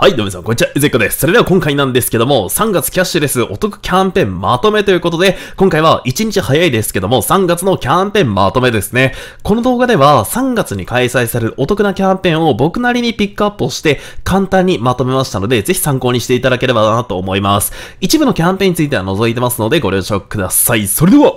はい、どうもさん、こんにちは、ゆぜっこです。それでは今回なんですけども、3月キャッシュレスお得キャンペーンまとめということで、今回は1日早いですけども、3月のキャンペーンまとめですね。この動画では、3月に開催されるお得なキャンペーンを僕なりにピックアップをして、簡単にまとめましたので、ぜひ参考にしていただければなと思います。一部のキャンペーンについては除いてますので、ご了承ください。それでは、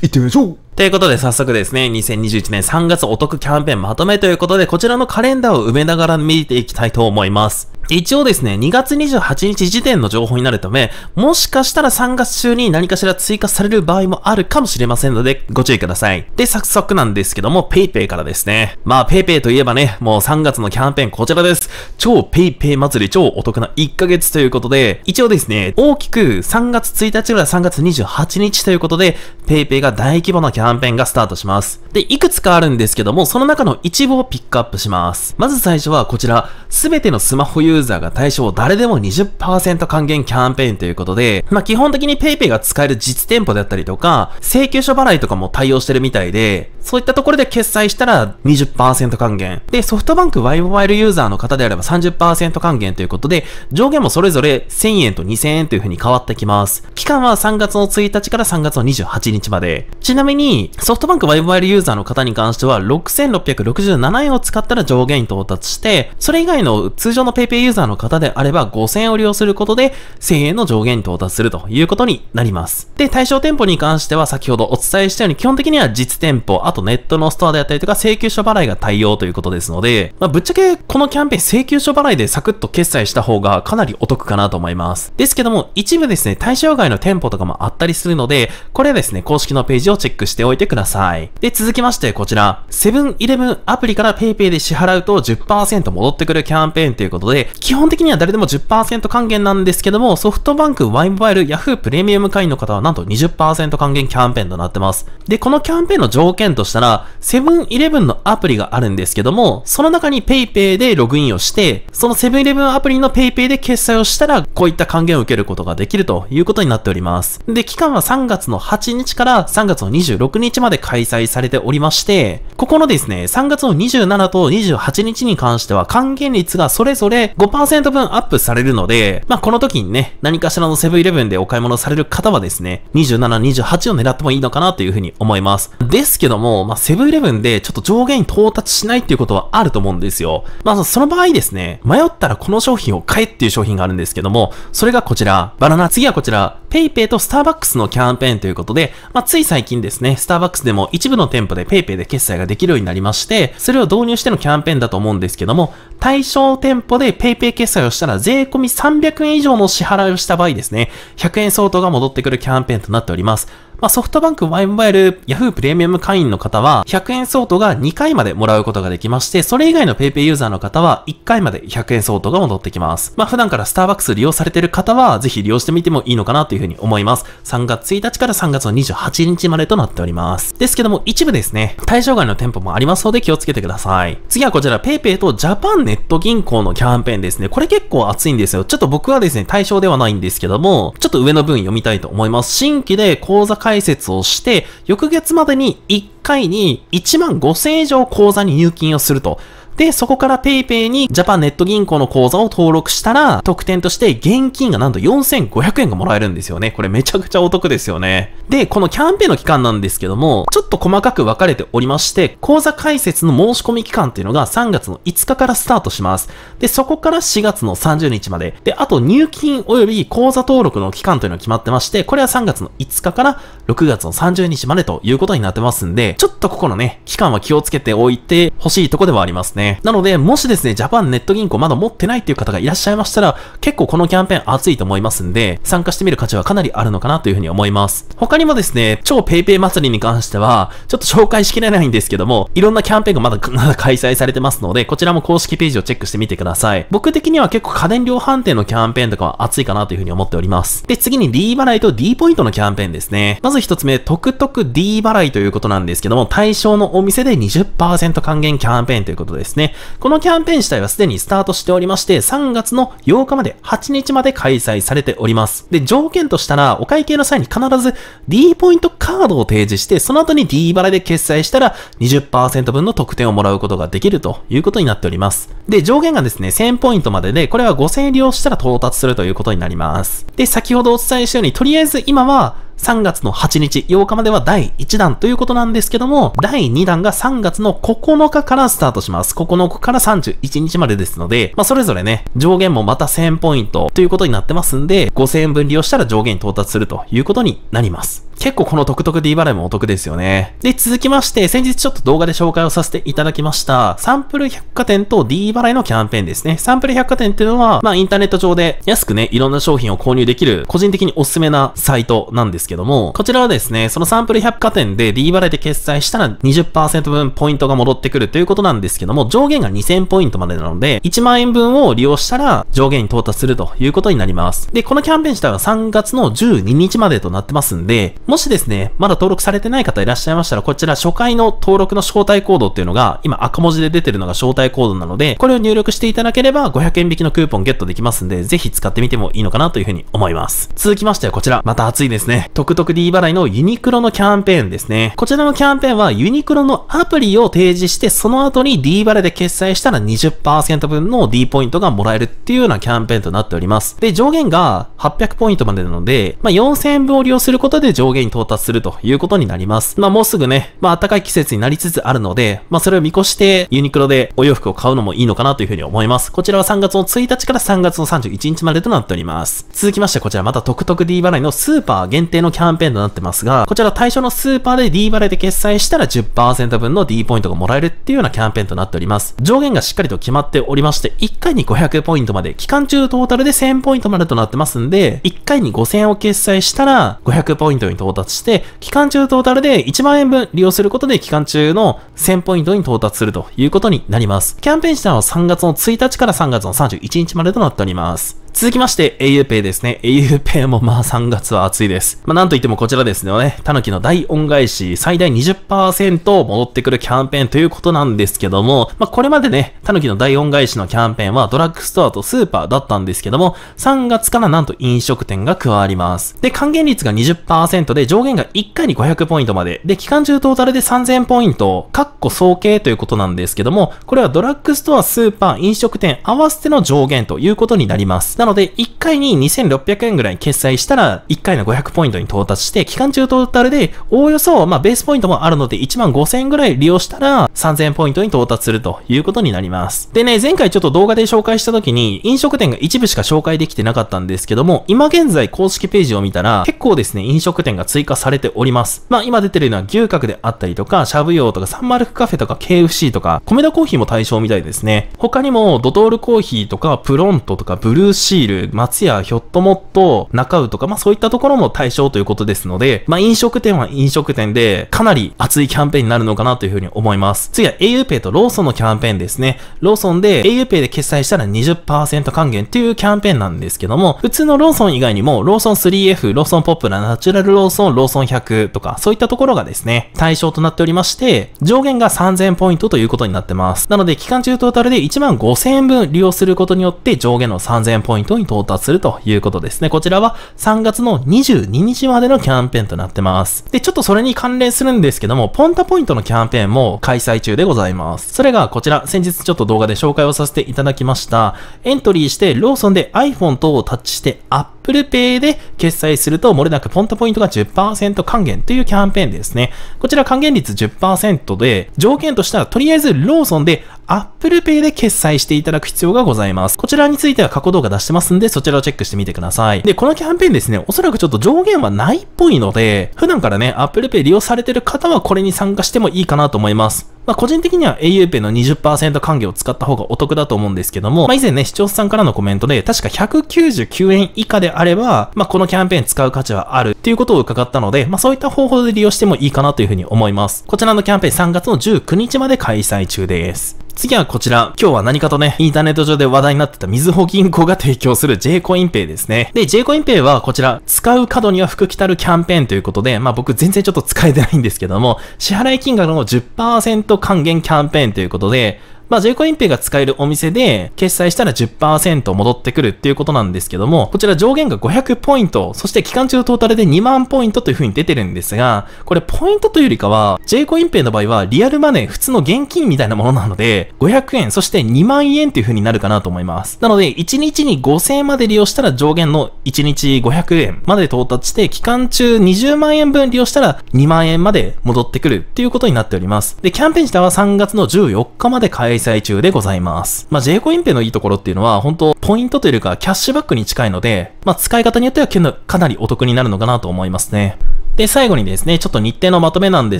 行ってみましょうということで早速ですね、2021年3月お得キャンペーンまとめということで、こちらのカレンダーを埋めながら見ていきたいと思います。一応ですね、2月28日時点の情報になるため、もしかしたら3月中に何かしら追加される場合もあるかもしれませんので、ご注意ください。で、早速なんですけども、PayPay からですね。まあ、PayPay といえばね、もう3月のキャンペーンこちらです。超 PayPay 祭り超お得な1ヶ月ということで、一応ですね、大きく3月1日から3月28日ということで、PayPay が大規模なキャンペーンがスタートします。で、いくつかあるんですけども、その中の一部をピックアップします。まず最初はこちら、すべてのスマホユーザーが対象誰でも20%還元キャンペーンということで、まあ、基本的に PayPay が使える実店舗であったりとか、請求書払いとかも対応してるみたいで、そういったところで決済したら20%還元。で、ソフトバンクイモバイルユーザーの方であれば30%還元ということで、上限もそれぞれ1000円と2000円という風に変わってきます。期間は3月の1日から3月の28日日まで。ちなみに、ソフトバンクワイモバイルユーザーの方に関しては、6667円を使ったら上限に到達して、それ以外の通常の PayPay ユーザーの方であれば、5000円を利用することで、1000円の上限に到達するということになります。で、対象店舗に関しては、先ほどお伝えしたように、基本的には実店舗、あとネットのストアであったりとか、請求書払いが対応ということですので、まあ、ぶっちゃけ、このキャンペーン請求書払いでサクッと決済した方が、かなりお得かなと思います。ですけども、一部ですね、対象外の店舗とかもあったりするので、これはですね、公式のページをチェックしておいてください。で、続きましてこちら、セブンイレブンアプリから PayPay で支払うと10%戻ってくるキャンペーンということで、基本的には誰でも10%還元なんですけども、ソフトバンク、ワイモバイル、ヤフープレミアム会員の方はなんと20%還元キャンペーンとなってます。で、このキャンペーンの条件としたら、セブンイレブンのアプリがあるんですけども、その中に PayPay でログインをして、そのセブンイレブンアプリの PayPay で決済をしたら、こういった還元を受けることができるということになっております。で、期間は3月の8日から3月の26日まで開催されておりまして、ここのですね、3月の27と28日に関しては還元率がそれぞれ5%分アップされるので、まあ、この時にね、何かしらのセブンイレブンでお買い物される方はですね、27、28を狙ってもいいのかなというふうに思います。ですけども、まあ、セブンイレブンでちょっと上限に到達しないっていうことはあると思うんですよ。まあ、その場合ですね、迷ったらこの商品を買えっていう商品があるんですけども、それがこちら、バナナ、次はこちら、ペイペイとスターバックスのキャンペーンということで、まあ、つい最近ですね、スターバックスでも一部の店舗でペイペイで決済がができるようになりまして、それを導入してのキャンペーンだと思うんですけども、対象店舗で PayPay 決済をしたら税込み300円以上の支払いをした場合ですね、100円相当が戻ってくるキャンペーンとなっております。まあ、ソフトバンクワイモバイル Yahoo プレミアム会員の方は100円相当が2回までもらうことができまして、それ以外の PayPay ユーザーの方は1回まで100円相当が戻ってきます。まあ、普段からスターバックス利用されている方はぜひ利用してみてもいいのかなというふうに思います。3月1日から3月の28日までとなっております。ですけども一部ですね、対象外のの店舗もありますので気をつけてください。次はこちら、PayPay とジャパンネット銀行のキャンペーンですね。これ結構熱いんですよ。ちょっと僕はですね、対象ではないんですけども、ちょっと上の文読みたいと思います。新規で口座開設をして、翌月までに1回に1万5000円以上口座に入金をすると。で、そこから PayPay にジャパンネット銀行の口座を登録したら、特典として現金がなんと4500円がもらえるんですよね。これめちゃくちゃお得ですよね。で、このキャンペーンの期間なんですけども、ちょっと細かく分かれておりまして、口座開設の申し込み期間っていうのが3月の5日からスタートします。で、そこから4月の30日まで。で、あと入金及び口座登録の期間というのが決まってまして、これは3月の5日から6月の30日までということになってますんで、ちょっとここのね、期間は気をつけておいてほしいとこではありますね。ね。なので、もしですね、ジャパンネット銀行まだ持ってないっていう方がいらっしゃいましたら、結構このキャンペーン熱いと思いますんで、参加してみる価値はかなりあるのかなというふうに思います。他にもですね、超 PayPay 祭りに関しては、ちょっと紹介しきれないんですけども、いろんなキャンペーンがまだ、まだ開催されてますので、こちらも公式ページをチェックしてみてください。僕的には結構家電量販店のキャンペーンとかは熱いかなというふうに思っております。で、次に D 払いと D ポイントのキャンペーンですね。まず一つ目、特特 D 払いということなんですけども、対象のお店で20%還元キャンペーンということです。ですね。このキャンペーン自体はすでにスタートしておりまして、3月の8日まで、8日まで開催されております。で、条件としたら、お会計の際に必ず D ポイントカードを提示して、その後に D 払いで決済したら20%分の特典をもらうことができるということになっております。で、上限がですね、1000ポイントまでで、これは5000円利用したら到達するということになります。で、先ほどお伝えしたように、とりあえず今は、3月の8日、8日までは第1弾ということなんですけども、第2弾が3月の9日からスタートします。9日から31日までですので、まあ、それぞれね、上限もまた1000ポイントということになってますんで、5000円分利用したら上限に到達するということになります。結構このトクトク D 払いもお得ですよね。で、続きまして、先日ちょっと動画で紹介をさせていただきました、サンプル百貨店と D 払いのキャンペーンですね。サンプル百貨店っていうのは、まあインターネット上で安くね、いろんな商品を購入できる、個人的におすすめなサイトなんですけども、こちらはですね、そのサンプル百貨店で D 払いで決済したら20%分ポイントが戻ってくるということなんですけども、上限が2000ポイントまでなので、1万円分を利用したら上限に到達するということになります。で、このキャンペーン自体は3月の12日までとなってますんで、もしですね、まだ登録されてない方いらっしゃいましたら、こちら初回の登録の招待コードっていうのが、今赤文字で出てるのが招待コードなので、これを入力していただければ500円引きのクーポンゲットできますんで、ぜひ使ってみてもいいのかなというふうに思います。続きましてはこちら、また暑いですね。トクトク D 払いのユニクロのキャンペーンですね。こちらのキャンペーンはユニクロのアプリを提示して、その後に D 払いで決済したら20%分の D ポイントがもらえるっていうようなキャンペーンとなっております。で、上限が800ポイントまでなので、まあ、4000円分を利用することで上限限に到達するということになります。まあもうすぐね、まあ暖かい季節になりつつあるので、まあそれを見越してユニクロでお洋服を買うのもいいのかなというふうに思います。こちらは3月の1日から3月の31日までとなっております。続きましてこちらまた特特 D 払いのスーパー限定のキャンペーンとなってますが、こちら対象のスーパーで D 払いで決済したら10%分の D ポイントがもらえるっていうようなキャンペーンとなっております。上限がしっかりと決まっておりまして、1回に500ポイントまで、期間中トータルで1000ポイントまでとなってますんで、1回に5000を決済したら500ポイントに到達して、期間中トータルで1万円分利用することで期間中の1000ポイントに到達するということになります。キャンペーン自体は3月の1日から3月の31日までとなっております。続きまして、auPay ですね。auPay もまあ3月は暑いです。まあなんといってもこちらですよね、たぬきの大恩返し最大20%戻ってくるキャンペーンということなんですけども、まあこれまでね、たぬきの大恩返しのキャンペーンはドラッグストアとスーパーだったんですけども、3月からなんと飲食店が加わります。で、還元率が20%で上限が1回に500ポイントまで。で、期間中トータルで3000ポイント、かっ総計ということなんですけども、これはドラッグストア、スーパー、飲食店合わせての上限ということになります。なので、1回に2600円ぐらい決済したら、1回の500ポイントに到達して、期間中トータルで、おおよそ、まあ、ベースポイントもあるので、1万5000円ぐらい利用したら、3000ポイントに到達するということになります。でね、前回ちょっと動画で紹介した時に、飲食店が一部しか紹介できてなかったんですけども、今現在公式ページを見たら、結構ですね、飲食店が追加されております。まあ、今出てるのは牛角であったりとか、シャブ用とか、サンマルクカフェとか、KFC とか、米田コーヒーも対象みたいですね。他にも、ドトールコーヒーとか、プロントとか、ブルーシーシール、松屋、ひょっともっと、中尾とか、まあそういったところも対象ということですので、まあ飲食店は飲食店で、かなり熱いキャンペーンになるのかなというふうに思います。次は auPay とローソンのキャンペーンですね。ローソンで auPay で決済したら20%還元というキャンペーンなんですけども、普通のローソン以外にも、ローソン 3F、ローソンポップラ、ナチュラルローソン、ローソン100とか、そういったところがですね、対象となっておりまして、上限が3000ポイントということになってます。なので、期間中トータルで1万5000円分利用することによって上限の3000ポイントイントに到達するということですね。こちらは3月の22日までのキャンペーンとなってます。で、ちょっとそれに関連するんですけども、ポンタポイントのキャンペーンも開催中でございます。それがこちら、先日ちょっと動画で紹介をさせていただきました。エントリーしてローソンで iPhone 等をタッチしてアッププルペイで決済すると、もれなくポンタポイントが10%還元というキャンペーンですね。こちら還元率10%で、条件としてはとりあえずローソンで Apple Pay で決済していただく必要がございます。こちらについては過去動画出してますんで、そちらをチェックしてみてください。で、このキャンペーンですね、おそらくちょっと上限はないっぽいので、普段からね、Apple Pay 利用されてる方はこれに参加してもいいかなと思います。まあ、個人的には auPay の20%還元を使った方がお得だと思うんですけども、まあ、以前ね、視聴者さんからのコメントで、確か199円以下であれば、まあ、このキャンペーン使う価値はあるっていうことを伺ったので、まあ、そういった方法で利用してもいいかなというふうに思います。こちらのキャンペーン3月の19日まで開催中です。次はこちら。今日は何かとね、インターネット上で話題になってた水穂銀行が提供する J コインペイですね。で、J コインペイはこちら、使う角には福来たるキャンペーンということで、まあ僕全然ちょっと使えてないんですけども、支払い金額の10%還元キャンペーンということで、まあ、ジェイコインペイが使えるお店で、決済したら10%戻ってくるっていうことなんですけども、こちら上限が500ポイント、そして期間中トータルで2万ポイントという風に出てるんですが、これポイントというよりかは、ジェイコインペイの場合は、リアルマネー、普通の現金みたいなものなので、500円、そして2万円という風になるかなと思います。なので、1日に5000円まで利用したら上限の1日500円まで到達して、期間中20万円分利用したら2万円まで戻ってくるっていうことになっております。で、キャンペーン自体は3月の14日まで買え開催中でございます。まあ、J コインペイのいいところっていうのは、本当ポイントというか、キャッシュバックに近いので、まあ、使い方によってはかなりお得になるのかなと思いますね。で、最後にですね、ちょっと日程のまとめなんで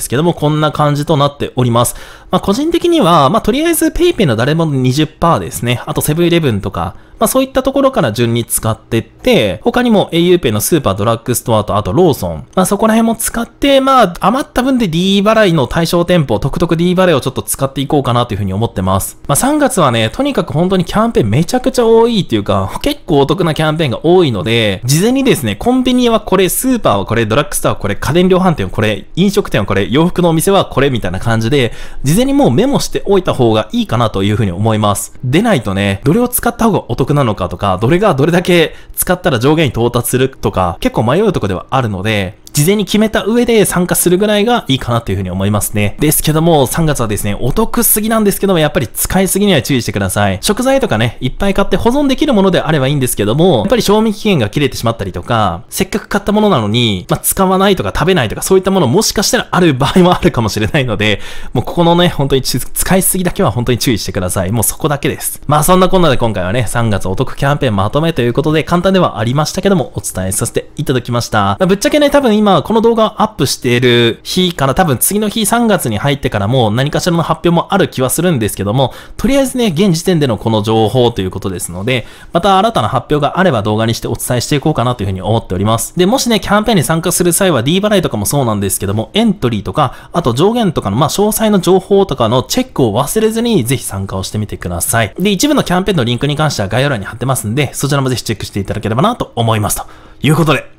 すけども、こんな感じとなっております。まあ、個人的には、まあ、とりあえず PayPay の誰も20%ですね。あとセブンイレブンとか、まあそういったところから順に使ってって、他にも auPay のスーパードラッグストアとあとローソン、まあそこら辺も使って、まあ余った分で D 払いの対象店舗、特特 D 払いをちょっと使っていこうかなというふうに思ってます。まあ3月はね、とにかく本当にキャンペーンめちゃくちゃ多いっていうか、結構お得なキャンペーンが多いので、事前にですね、コンビニはこれ、スーパーはこれ、ドラッグストアはこれ、家電量販店はこれ、飲食店はこれ、洋服のお店はこれみたいな感じで、事前にもうメモしておいた方がいいかなというふうに思います。でないとね、どれを使った方がお得得なのかとか、どれがどれだけ使ったら上限に到達するとか、結構迷うとこではあるので、事前に決めた上で参加するぐらいがいいかなというふうに思いますね。ですけども、3月はですね、お得すぎなんですけども、やっぱり使いすぎには注意してください。食材とかね、いっぱい買って保存できるものであればいいんですけども、やっぱり賞味期限が切れてしまったりとか、せっかく買ったものなのに、まあ、使わないとか食べないとかそういったものもしかしたらある場合もあるかもしれないので、もうここのね、本当に使いすぎだけは本当に注意してください。もうそこだけです。まあそんなこんなで今回はね、3月お得キャンペーンまとめということで、簡単ではありましたけども、お伝えさせていただきました。まあ、ぶっちゃけね、多分今今、この動画をアップしている日から多分次の日3月に入ってからも何かしらの発表もある気はするんですけども、とりあえずね、現時点でのこの情報ということですので、また新たな発表があれば動画にしてお伝えしていこうかなというふうに思っております。で、もしね、キャンペーンに参加する際は D 払いとかもそうなんですけども、エントリーとか、あと上限とかの、まあ、詳細の情報とかのチェックを忘れずにぜひ参加をしてみてください。で、一部のキャンペーンのリンクに関しては概要欄に貼ってますんで、そちらもぜひチェックしていただければなと思いますということで、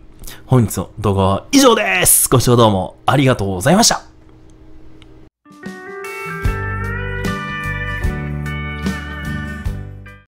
本日の動画は以上ですご視聴どうもありがとうございました